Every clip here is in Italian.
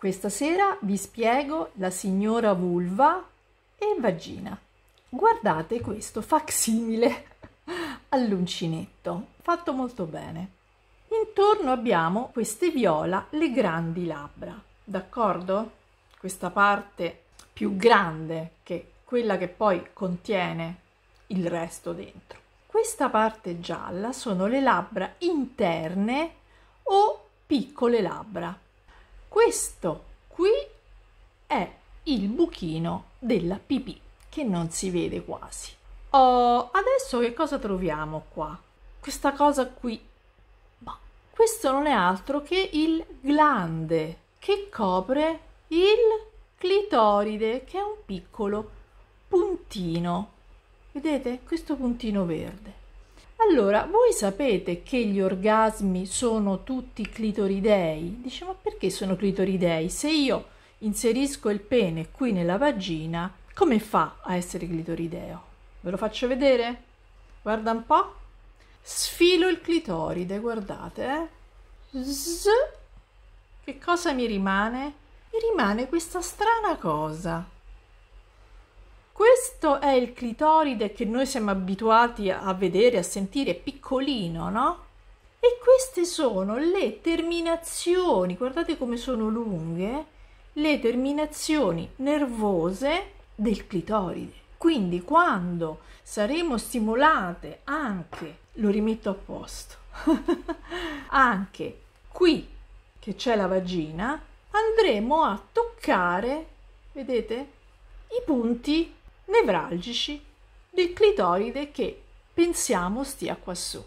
Questa sera vi spiego la signora vulva e vagina. Guardate questo facsimile all'uncinetto, fatto molto bene. Intorno abbiamo queste viola, le grandi labbra, d'accordo? Questa parte più grande che quella che poi contiene il resto dentro. Questa parte gialla sono le labbra interne o piccole labbra. Questo qui è il buchino della pipì che non si vede quasi. Oh, adesso che cosa troviamo qua? Questa cosa qui. Bah, questo non è altro che il glande che copre il clitoride che è un piccolo puntino. Vedete questo puntino verde? Allora, voi sapete che gli orgasmi sono tutti clitoridei? Dice, diciamo ma perché sono clitoridei? Se io inserisco il pene qui nella vagina, come fa a essere clitorideo? Ve lo faccio vedere? Guarda un po'. Sfilo il clitoride, guardate. Eh? Zzz. Che cosa mi rimane? Mi rimane questa strana cosa. Questo è il clitoride che noi siamo abituati a vedere, a sentire piccolino, no? E queste sono le terminazioni, guardate come sono lunghe, le terminazioni nervose del clitoride. Quindi quando saremo stimolate anche, lo rimetto a posto, anche qui che c'è la vagina, andremo a toccare, vedete, i punti nevralgici del clitoride che pensiamo stia qua su.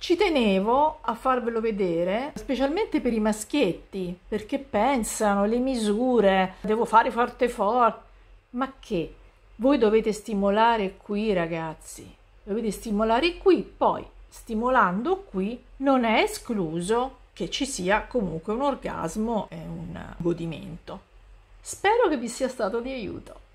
Ci tenevo a farvelo vedere, specialmente per i maschietti, perché pensano le misure, devo fare forte forte. Ma che? Voi dovete stimolare qui, ragazzi. Dovete stimolare qui, poi stimolando qui non è escluso che ci sia comunque un orgasmo e un godimento. Spero che vi sia stato di aiuto.